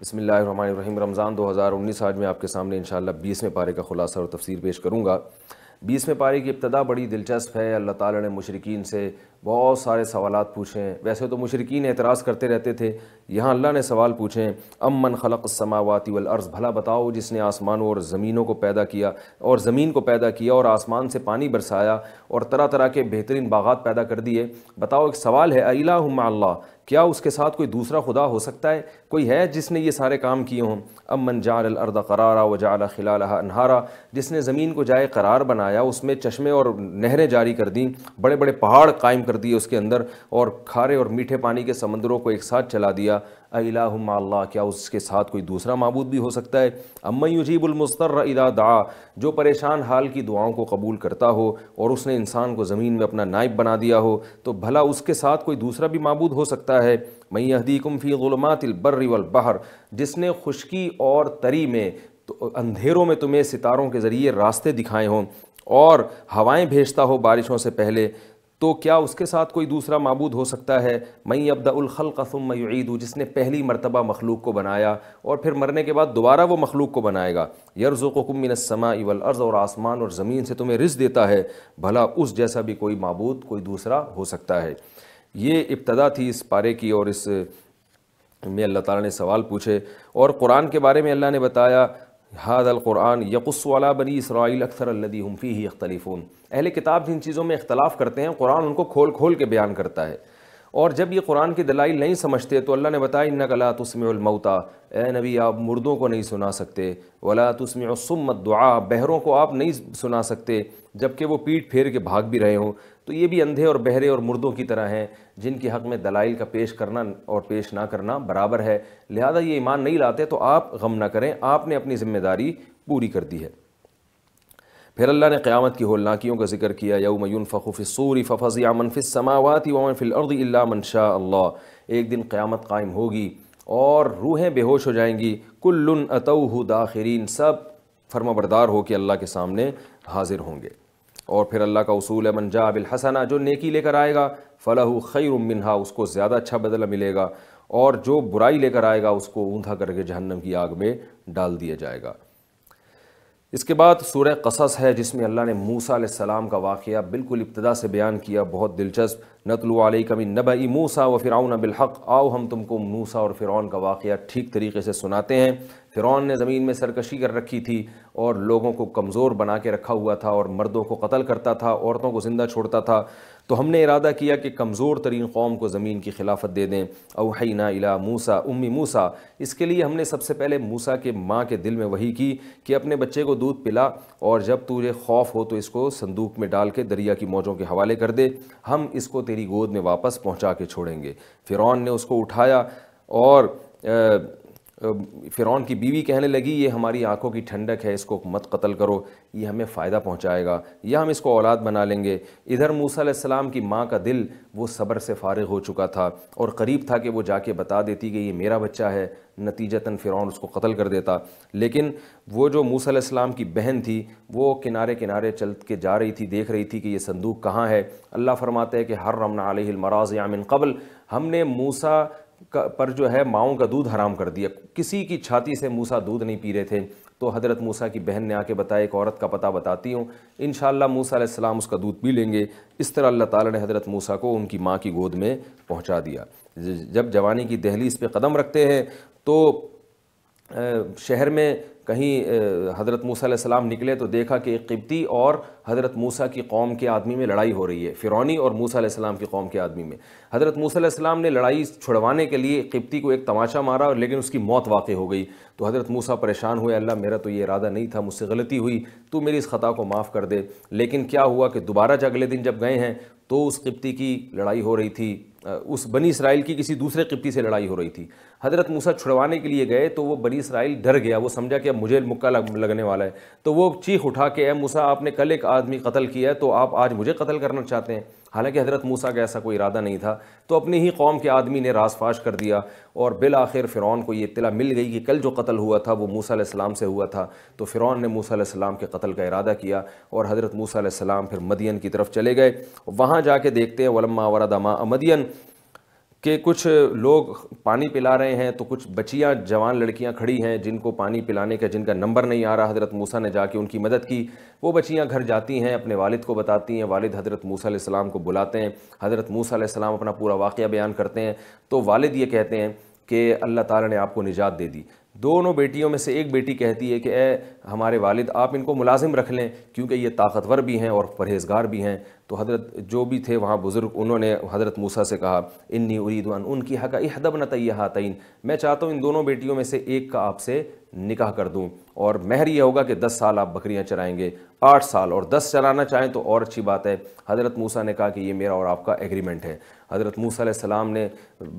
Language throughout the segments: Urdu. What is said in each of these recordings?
بسم اللہ الرحمن الرحیم رمضان دو ہزار انیس آج میں آپ کے سامنے انشاءاللہ بیسویں پارے کا خلاصہ اور تفسیر پیش کروں گا بیسویں پارے کی ابتدا بڑی دلچسپ ہے اللہ تعالیٰ نے مشرقین سے بہت سارے سوالات پوچھے ہیں ویسے تو مشرقین اعتراض کرتے رہتے تھے یہاں اللہ نے سوال پوچھے ہیں امن خلق السماوات والارض بھلا بتاؤ جس نے آسمانوں اور زمینوں کو پیدا کیا اور زمین کو پیدا کیا اور آسمان سے پانی برسایا اور طرح طرح کے بہترین باغات پیدا کر دیئے بتاؤ ایک سوال ہے اللہ کیا اس کے ساتھ کوئی دوسرا خدا ہو سکتا ہے کوئی ہے جس نے یہ سارے کام کیے ہوں امن جعل الارض قرارا و جعل خلالہ انہارا جس نے زمین کو جائے قرار بنایا اس میں چشمے اور نہریں جاری کر دیں بڑے بڑے پہاڑ قائم کر کر اس کے اندر اور کھارے اور میٹھے پانی کے سمندروں کو ایک ساتھ چلا دیا اللہ کیا اس کے ساتھ کوئی دوسرا معبود بھی ہو سکتا ہے یجیب المستر دعا جو پریشان حال کی دعاؤں کو قبول کرتا ہو اور اس نے انسان کو زمین میں اپنا نائب بنا دیا ہو تو بھلا اس کے ساتھ کوئی دوسرا بھی معبود ہو سکتا ہے میں البر والبحر جس نے خشکی اور تری میں اندھیروں میں تمہیں ستاروں کے ذریعے راستے دکھائے ہوں اور ہوائیں بھیجتا ہو بارشوں سے پہلے تو کیا اس کے ساتھ کوئی دوسرا معبود ہو سکتا ہے میں ابدا الخلق ثم یعید جس نے پہلی مرتبہ مخلوق کو بنایا اور پھر مرنے کے بعد دوبارہ وہ مخلوق کو بنائے گا یرز من السماء والارض اور آسمان اور زمین سے تمہیں رزق دیتا ہے بھلا اس جیسا بھی کوئی معبود کوئی دوسرا ہو سکتا ہے یہ ابتدا تھی اس پارے کی اور اس میں اللہ تعالیٰ نے سوال پوچھے اور قرآن کے بارے میں اللہ نے بتایا حاد القرآن یقص والا بنی اسرائیل اکثر اللہ ہمفی ہی اختلیفون اہل کتاب جن چیزوں میں اختلاف کرتے ہیں قرآن ان کو کھول کھول کے بیان کرتا ہے اور جب یہ قرآن کی دلائل نہیں سمجھتے تو اللہ نے ان بتائی تسمع الموتا اے نبی آپ مردوں کو نہیں سنا سکتے ولا تسمع سمت دعا بہروں کو آپ نہیں سنا سکتے جب کہ وہ پیٹ پھیر کے بھاگ بھی رہے ہوں تو یہ بھی اندھے اور بہرے اور مردوں کی طرح ہیں جن کے حق میں دلائل کا پیش کرنا اور پیش نہ کرنا برابر ہے لہذا یہ ایمان نہیں لاتے تو آپ غم نہ کریں آپ نے اپنی ذمہ داری پوری کر دی ہے پھر اللہ نے قیامت کی ہولناکیوں کا ذکر کیا یوم میون فی الصور ففض من فی السماوات ومن فی الارض الا اللہ من شاء اللہ ایک دن قیامت قائم ہوگی اور روحیں بے ہوش ہو جائیں گی کلن اتوہ داخرین سب فرما بردار ہو کے اللہ کے سامنے حاضر ہوں گے اور پھر اللہ کا اصول ہے من جا بالحسنہ جو نیکی لے کر آئے گا فلاح خیر منہا اس کو زیادہ اچھا بدلہ ملے گا اور جو برائی لے کر آئے گا اس کو اوندا کر کے جہنم کی آگ میں ڈال دیا جائے گا اس کے بعد سورہ قصص ہے جس میں اللہ نے موسا علیہ السلام کا واقعہ بالکل ابتدا سے بیان کیا بہت دلچسپ نتلو علیہ کمی نب اِموسا و فرعون بالحق آؤ ہم تم کو موسا اور فرعون کا واقعہ ٹھیک طریقے سے سناتے ہیں فرعون نے زمین میں سرکشی کر رکھی تھی اور لوگوں کو کمزور بنا کے رکھا ہوا تھا اور مردوں کو قتل کرتا تھا عورتوں کو زندہ چھوڑتا تھا تو ہم نے ارادہ کیا کہ کمزور ترین قوم کو زمین کی خلافت دے دیں اوحینا الا موسا امی موسا اس کے لیے ہم نے سب سے پہلے موسا کے ماں کے دل میں وہی کی کہ اپنے بچے کو دودھ پلا اور جب تجھے خوف ہو تو اس کو صندوق میں ڈال کے دریا کی موجوں کے حوالے کر دے ہم اس کو تیری گود میں واپس پہنچا کے چھوڑیں گے فرعون نے اس کو اٹھایا اور فرعون کی بیوی کہنے لگی یہ ہماری آنکھوں کی ٹھنڈک ہے اس کو مت قتل کرو یہ ہمیں فائدہ پہنچائے گا یا ہم اس کو اولاد بنا لیں گے ادھر موسیٰ علیہ السلام کی ماں کا دل وہ صبر سے فارغ ہو چکا تھا اور قریب تھا کہ وہ جا کے بتا دیتی کہ یہ میرا بچہ ہے نتیجتاً فرعون اس کو قتل کر دیتا لیکن وہ جو موسیٰ علیہ السلام کی بہن تھی وہ کنارے کنارے چل کے جا رہی تھی دیکھ رہی تھی کہ یہ صندوق کہاں ہے اللہ فرماتا ہے کہ ہر رمنا علیہ المراض من قبل ہم نے موسیٰ پر جو ہے ماؤں کا دودھ حرام کر دیا کسی کی چھاتی سے موسا دودھ نہیں پی رہے تھے تو حضرت موسا کی بہن نے آ کے بتایا ایک عورت کا پتہ بتاتی ہوں انشاءاللہ موسیٰ موسا علیہ السلام اس کا دودھ پی لیں گے اس طرح اللہ تعالیٰ نے حضرت موسیٰ کو ان کی ماں کی گود میں پہنچا دیا جب جوانی کی دہلی اس پہ قدم رکھتے ہیں تو شہر میں کہیں حضرت موسیٰ علیہ السلام نکلے تو دیکھا کہ ایک قبطی اور حضرت موسیٰ کی قوم کے آدمی میں لڑائی ہو رہی ہے فرونی اور موسیٰ علیہ السلام کی قوم کے آدمی میں حضرت موسیٰ علیہ السلام نے لڑائی چھڑوانے کے لیے قبطی کو ایک تماشا مارا لیکن اس کی موت واقع ہو گئی تو حضرت موسیٰ پریشان ہوئے اللہ میرا تو یہ ارادہ نہیں تھا مجھ سے غلطی ہوئی تو میری اس خطا کو معاف کر دے لیکن کیا ہوا کہ دوبارہ جب اگلے دن جب گئے ہیں تو اس قبطی کی لڑائی ہو رہی تھی اس بنی اسرائیل کی کسی دوسرے قبطی سے لڑائی ہو رہی تھی حضرت موسیٰ چھڑوانے کے لیے گئے تو وہ بنی اسرائیل ڈر گیا وہ سمجھا کہ اب مجھے مکہ لگنے والا ہے تو وہ چیخ اٹھا کے موسیٰ آپ نے کل ایک آدمی قتل کیا ہے تو آپ آج مجھے قتل کرنا چاہتے ہیں حالانکہ حضرت موسیٰ کا ایسا کوئی ارادہ نہیں تھا تو اپنی ہی قوم کے آدمی نے راز فاش کر دیا اور بالآخر فرعون کو یہ اطلاع مل گئی کہ کل جو قتل ہوا تھا وہ موسیٰ علیہ السلام سے ہوا تھا تو فرعون نے موسیٰ علیہ السلام کے قتل کا ارادہ کیا اور حضرت موسیٰ علیہ السلام پھر مدین کی طرف چلے گئے وہاں جا کے دیکھتے ہیں ولما وردما مدین کہ کچھ لوگ پانی پلا رہے ہیں تو کچھ بچیاں جوان لڑکیاں کھڑی ہیں جن کو پانی پلانے کا جن کا نمبر نہیں آ رہا حضرت موسیٰ نے جا کے ان کی مدد کی وہ بچیاں گھر جاتی ہیں اپنے والد کو بتاتی ہیں والد حضرت موسیٰ علیہ السلام کو بلاتے ہیں حضرت موسیٰ علیہ السلام اپنا پورا واقعہ بیان کرتے ہیں تو والد یہ کہتے ہیں کہ اللہ تعالیٰ نے آپ کو نجات دے دی دونوں بیٹیوں میں سے ایک بیٹی کہتی ہے کہ اے ہمارے والد آپ ان کو ملازم رکھ لیں کیونکہ یہ طاقتور بھی ہیں اور پرہیزگار بھی ہیں تو حضرت جو بھی تھے وہاں بزرگ انہوں نے حضرت موسیٰ سے کہا انی اریدوان ان کی حق احدب نہ نتع میں چاہتا ہوں ان دونوں بیٹیوں میں سے ایک کا آپ سے نکاح کر دوں اور مہر یہ ہوگا کہ دس سال آپ بکریاں چرائیں گے آٹھ سال اور دس چلانا چاہیں تو اور اچھی بات ہے حضرت موسیٰ نے کہا کہ یہ میرا اور آپ کا ایگریمنٹ ہے حضرت موسیٰ علیہ السلام نے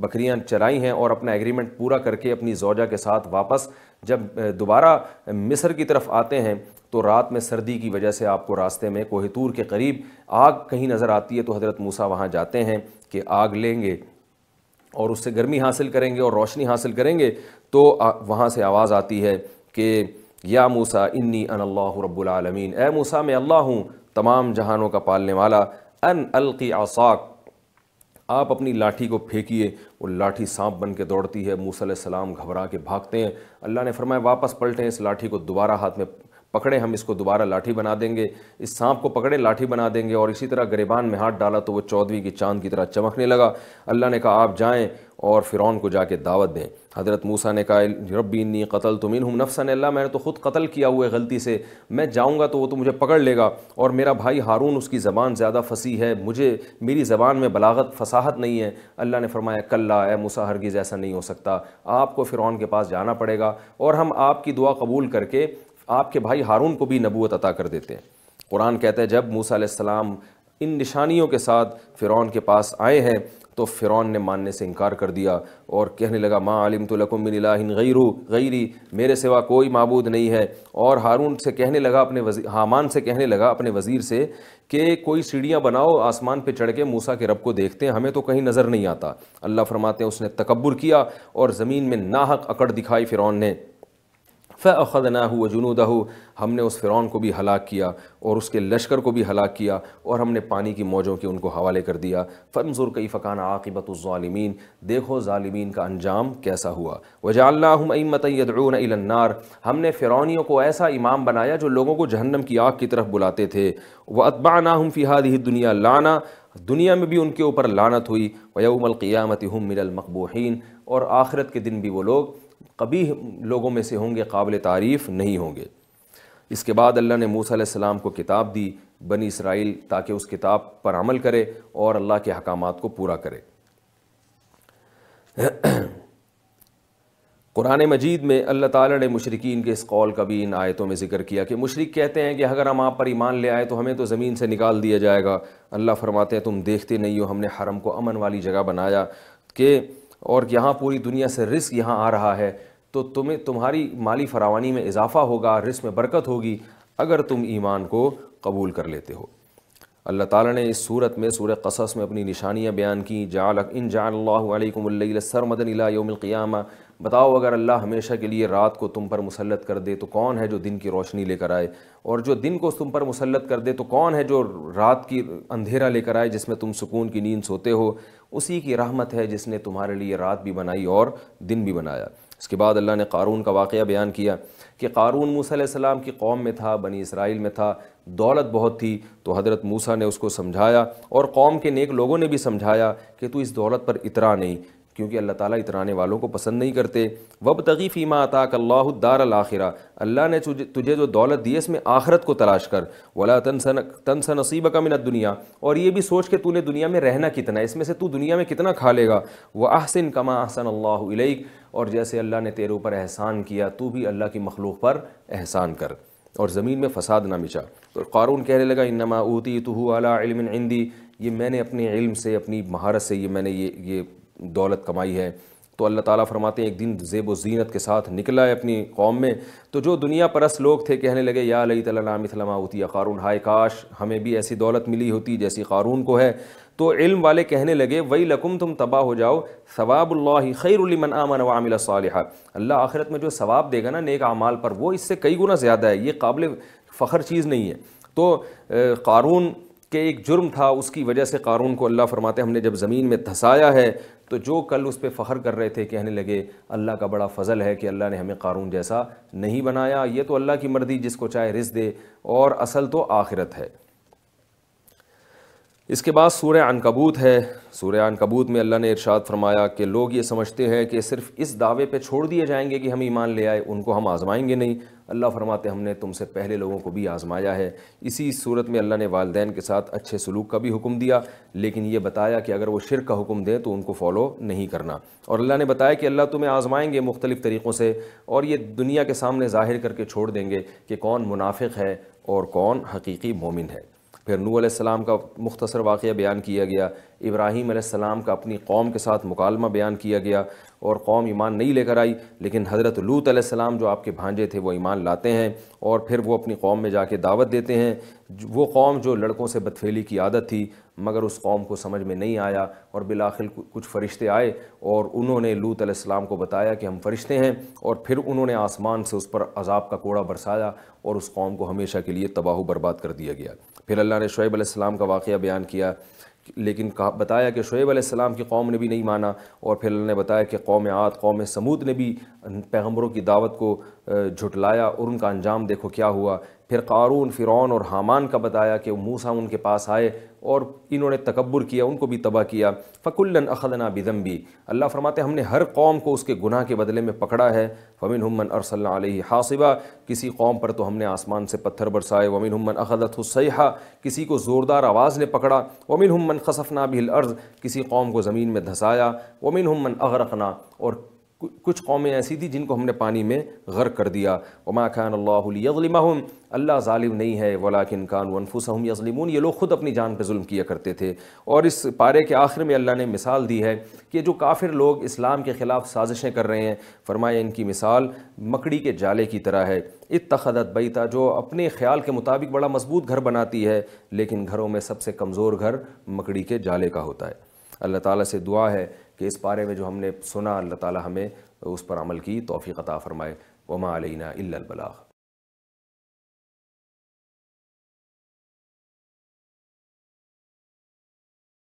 بکریاں چرائی ہیں اور اپنا ایگریمنٹ پورا کر کے اپنی زوجہ کے ساتھ واپس جب دوبارہ مصر کی طرف آتے ہیں تو رات میں سردی کی وجہ سے آپ کو راستے میں کوہتور کے قریب آگ کہیں نظر آتی ہے تو حضرت موسیٰ وہاں جاتے ہیں کہ آگ لیں گے اور اس سے گرمی حاصل کریں گے اور روشنی حاصل کریں گے تو وہاں سے آواز آتی ہے کہ یا موسیٰ انی ان اللہ رب العالمین اے موسیٰ میں اللہ ہوں تمام جہانوں کا پالنے والا ان القی عصاک آپ اپنی لاٹھی کو پھینکیے وہ لاٹھی سانپ بن کے دوڑتی ہے موسیٰ علیہ السلام گھبرا کے بھاگتے ہیں اللہ نے فرمایا واپس پلٹیں اس لاٹھی کو دوبارہ ہاتھ میں پکڑے ہم اس کو دوبارہ لاٹھی بنا دیں گے اس سانپ کو پکڑے لاٹھی بنا دیں گے اور اسی طرح گریبان میں ہاتھ ڈالا تو وہ چودھویں کی چاند کی طرح چمکنے لگا اللہ نے کہا آپ جائیں اور فرعون کو جا کے دعوت دیں حضرت موسیٰ نے کہا ربی انی قتل تو علم نفسََََََََََََََََََََ اللہ میں نے تو خود قتل کیا ہوئے غلطی سے میں جاؤں گا تو وہ تو مجھے پکڑ لے گا اور میرا بھائی ہارون اس کی زبان زیادہ فسی ہے مجھے میری زبان میں بلاغت فساحت ہے اللہ نے فرمایا كلّہ اے موسیٰ ہرگز ایسا نہیں ہو سکتا آپ کو فرعون کے پاس جانا پڑے گا اور ہم آپ کی دعا قبول کر کے آپ کے بھائی ہارون کو بھی نبوت عطا کر دیتے ہیں قرآن کہتا ہے جب موسیٰ علیہ السلام ان نشانیوں کے ساتھ فرعون کے پاس آئے ہیں تو فرعون نے ماننے سے انکار کر دیا اور کہنے لگا ماں عالم تو لکم من غیر غیرو غیری میرے سوا کوئی معبود نہیں ہے اور ہارون سے کہنے لگا اپنے وزیر حامان سے کہنے لگا اپنے وزیر سے کہ کوئی سیڑھیاں بناؤ آسمان پہ چڑھ کے موسیٰ کے رب کو دیکھتے ہیں ہمیں تو کہیں نظر نہیں آتا اللہ فرماتے ہیں اس نے تکبر کیا اور زمین میں ناحق اکڑ دکھائی فرعون نے فدنا ہو جنودہ ہو ہم نے اس فرعون کو بھی ہلاک کیا اور اس کے لشکر کو بھی ہلاک کیا اور ہم نے پانی کی موجوں کے ان کو حوالے کر دیا فنظر کئی فقان عاقبت الظالمین دیکھو ظالمین کا انجام کیسا ہوا وجالم عیمت ہم نے فرعونیوں کو ایسا امام بنایا جو لوگوں کو جہنم کی آگ کی طرف بلاتے تھے وہ اطبا نہ ہی دنیا لانا دنیا میں بھی ان کے اوپر لانت ہوئی ویوم القیامت ہم من المقبوحین اور آخرت کے دن بھی وہ لوگ کبھی لوگوں میں سے ہوں گے قابل تعریف نہیں ہوں گے اس کے بعد اللہ نے علیہ السلام کو کتاب دی بنی اسرائیل تاکہ اس کتاب پر عمل کرے اور اللہ کے حکامات کو پورا کرے قرآن مجید میں اللہ تعالیٰ نے مشرقین کے اس قول کا بھی ان آیتوں میں ذکر کیا کہ مشرق کہتے ہیں کہ اگر ہم آپ پر ایمان لے آئے تو ہمیں تو زمین سے نکال دیا جائے گا اللہ فرماتے ہیں تم دیکھتے نہیں ہو ہم نے حرم کو امن والی جگہ بنایا کہ اور یہاں پوری دنیا سے رزق یہاں آ رہا ہے تو تمہیں تمہاری مالی فراوانی میں اضافہ ہوگا رزق میں برکت ہوگی اگر تم ایمان کو قبول کر لیتے ہو اللہ تعالیٰ نے اس صورت میں سورہ قصص میں اپنی نشانیاں بیان کیں جعل ان جعل اللہ علیکم اللہ القیامہ بتاؤ اگر اللہ ہمیشہ کے لیے رات کو تم پر مسلط کر دے تو کون ہے جو دن کی روشنی لے کر آئے اور جو دن کو تم پر مسلط کر دے تو کون ہے جو رات کی اندھیرا لے کر آئے جس میں تم سکون کی نیند سوتے ہو اسی کی رحمت ہے جس نے تمہارے لیے رات بھی بنائی اور دن بھی بنایا اس کے بعد اللہ نے قارون کا واقعہ بیان کیا کہ قارون موسیٰ علیہ السلام کی قوم میں تھا بنی اسرائیل میں تھا دولت بہت تھی تو حضرت موسیٰ نے اس کو سمجھایا اور قوم کے نیک لوگوں نے بھی سمجھایا کہ تو اس دولت پر اترا نہیں کیونکہ اللہ تعالیٰ اترانے والوں کو پسند نہیں کرتے وب تغیف ایماں تاک اللہ الدار الآخرہ اللہ نے تجھے جو دولت دی اس میں آخرت کو تلاش کر ولا تنسن تنس نصیب کا منت دنیا اور یہ بھی سوچ کے تو نے دنیا میں رہنا کتنا ہے اس میں سے تو دنیا میں کتنا کھا لے گا وہ احسن کما احسن اللہ علیہ اور جیسے اللہ نے تیرے اوپر احسان کیا تو بھی اللہ کی مخلوق پر احسان کر اور زمین میں فساد نہ مچا تو قارون کہنے لگا انما اوتی تو علم عندی یہ میں نے اپنے علم سے اپنی مہارت سے یہ میں نے یہ یہ دولت کمائی ہے تو اللہ تعالیٰ فرماتے ہیں ایک دن زیب و زینت کے ساتھ نکلا ہے اپنی قوم میں تو جو دنیا پرست لوگ تھے کہنے لگے یا علیہ لئی تعلیم ہوتی یا قارون ہائے کاش ہمیں بھی ایسی دولت ملی ہوتی جیسی قارون کو ہے تو علم والے کہنے لگے وہی لکم تم تباہ ہو جاؤ ثواب اللہ خیر علیمن عامن و عام اللہ اللہ آخرت میں جو ثواب دے گا نا نیک اعمال پر وہ اس سے کئی گنا زیادہ ہے یہ قابل فخر چیز نہیں ہے تو قارون کے ایک جرم تھا اس کی وجہ سے قارون کو اللہ فرماتے ہم نے جب زمین میں دھسایا ہے تو جو کل اس پہ فخر کر رہے تھے کہنے لگے اللہ کا بڑا فضل ہے کہ اللہ نے ہمیں قارون جیسا نہیں بنایا یہ تو اللہ کی مردی جس کو چاہے رز دے اور اصل تو آخرت ہے اس کے بعد سورہ عنکبوت ہے سورہ عنکبوت میں اللہ نے ارشاد فرمایا کہ لوگ یہ سمجھتے ہیں کہ صرف اس دعوے پہ چھوڑ دیے جائیں گے کہ ہم ایمان لے آئے ان کو ہم آزمائیں گے نہیں اللہ فرماتے ہم نے تم سے پہلے لوگوں کو بھی آزمایا ہے اسی صورت میں اللہ نے والدین کے ساتھ اچھے سلوک کا بھی حکم دیا لیکن یہ بتایا کہ اگر وہ شرک کا حکم دیں تو ان کو فالو نہیں کرنا اور اللہ نے بتایا کہ اللہ تمہیں آزمائیں گے مختلف طریقوں سے اور یہ دنیا کے سامنے ظاہر کر کے چھوڑ دیں گے کہ کون منافق ہے اور کون حقیقی مومن ہے پھر نور علیہ السلام کا مختصر واقعہ بیان کیا گیا ابراہیم علیہ السلام کا اپنی قوم کے ساتھ مکالمہ بیان کیا گیا اور قوم ایمان نہیں لے کر آئی لیکن حضرت لوت علیہ السلام جو آپ کے بھانجے تھے وہ ایمان لاتے ہیں اور پھر وہ اپنی قوم میں جا کے دعوت دیتے ہیں وہ قوم جو لڑکوں سے بدفیلی کی عادت تھی مگر اس قوم کو سمجھ میں نہیں آیا اور بالآخر کچھ فرشتے آئے اور انہوں نے لوت علیہ السلام کو بتایا کہ ہم فرشتے ہیں اور پھر انہوں نے آسمان سے اس پر عذاب کا کوڑا برسایا اور اس قوم کو ہمیشہ کے لیے تباہ و برباد کر دیا گیا پھر اللہ نے شعیب علیہ السلام کا واقعہ بیان کیا لیکن بتایا کہ شعیب علیہ السلام کی قوم نے بھی نہیں مانا اور پھر اللہ نے بتایا کہ قوم عاد قوم سمود نے بھی پیغمبروں کی دعوت کو جھٹلایا اور ان کا انجام دیکھو کیا ہوا پھر قارون فرعون اور حامان کا بتایا کہ موسیٰ ان کے پاس آئے اور انہوں نے تکبر کیا ان کو بھی تباہ کیا فقلاََََََََََََ اخد نابمبی اللہ فرماتے ہم نے ہر قوم کو اس کے گناہ کے بدلے میں پکڑا ہے ومن ہمن ار اللہ علیہ حاصبہ کسی قوم پر تو ہم نے آسمان سے پتھر برسائے ومن ہمن اخدیا کسی کو زوردار آواز نے پکڑا ومن ہمن خصفنا نابہ الارض کسی قوم کو زمین میں دھسایا ومن ہمن اغرقنا اور کچھ قومیں ایسی تھیں جن کو ہم نے پانی میں غرق کر دیا وما خان اللہ یظلمہم اللہ ظالم نہیں ہے ولاکن کان انفسہم یظلمون یہ لوگ خود اپنی جان پہ ظلم کیا کرتے تھے اور اس پارے کے آخر میں اللہ نے مثال دی ہے کہ جو کافر لوگ اسلام کے خلاف سازشیں کر رہے ہیں فرمایا ان کی مثال مکڑی کے جالے کی طرح ہے اتخذت بیتا جو اپنے خیال کے مطابق بڑا مضبوط گھر بناتی ہے لیکن گھروں میں سب سے کمزور گھر مکڑی کے جالے کا ہوتا ہے اللہ تعالیٰ سے دعا ہے کہ اس بارے میں جو ہم نے سنا اللہ تعالی ہمیں اس پر عمل کی توفیق عطا فرمائے وما علینا الا اللہ